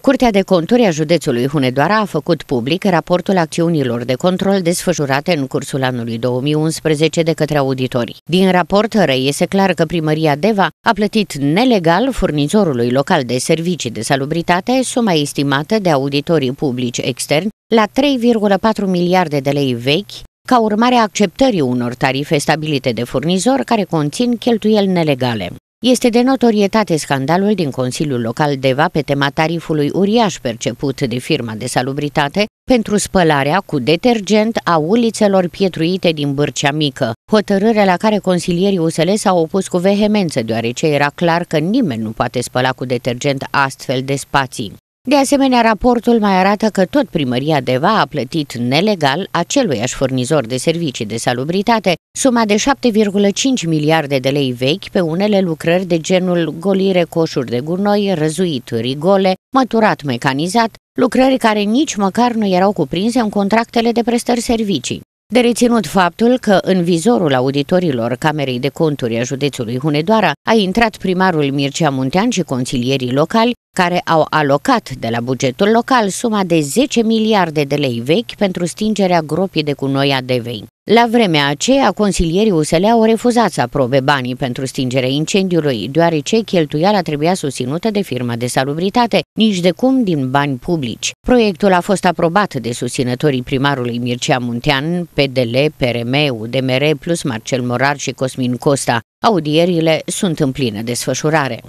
Curtea de Conturi a județului Hunedoara a făcut public raportul acțiunilor de control desfășurate în cursul anului 2011 de către auditori. Din raport reiese clar că primăria Deva a plătit nelegal furnizorului local de servicii de salubritate suma estimată de auditorii publici externi la 3,4 miliarde de lei vechi, ca urmare a acceptării unor tarife stabilite de furnizor care conțin cheltuieli nelegale. Este de notorietate scandalul din Consiliul Local Deva pe tema tarifului uriaș perceput de firma de salubritate pentru spălarea cu detergent a ulițelor pietruite din Bârcea Mică, hotărâre la care consilierii USL s-au opus cu vehemență, deoarece era clar că nimeni nu poate spăla cu detergent astfel de spații. De asemenea, raportul mai arată că tot primăria Deva a plătit nelegal aceluiași furnizor de servicii de salubritate Suma de 7,5 miliarde de lei vechi pe unele lucrări de genul golire coșuri de gunoi, răzuit rigole, măturat mecanizat, lucrări care nici măcar nu erau cuprinse în contractele de prestări servicii. De reținut faptul că în vizorul auditorilor Camerei de Conturi a județului Hunedoara a intrat primarul Mircea Muntean și consilierii locali care au alocat de la bugetul local suma de 10 miliarde de lei vechi pentru stingerea gropii de cunoia de vei. La vremea aceea, consilierii USL au refuzat să aprobe banii pentru stingerea incendiului, deoarece cheltuiala trebuia susținută de firma de salubritate, nici de cum din bani publici. Proiectul a fost aprobat de susținătorii primarului Mircea Muntean, PDL, PRM, UDMR, plus Marcel Morar și Cosmin Costa. Audierile sunt în plină desfășurare.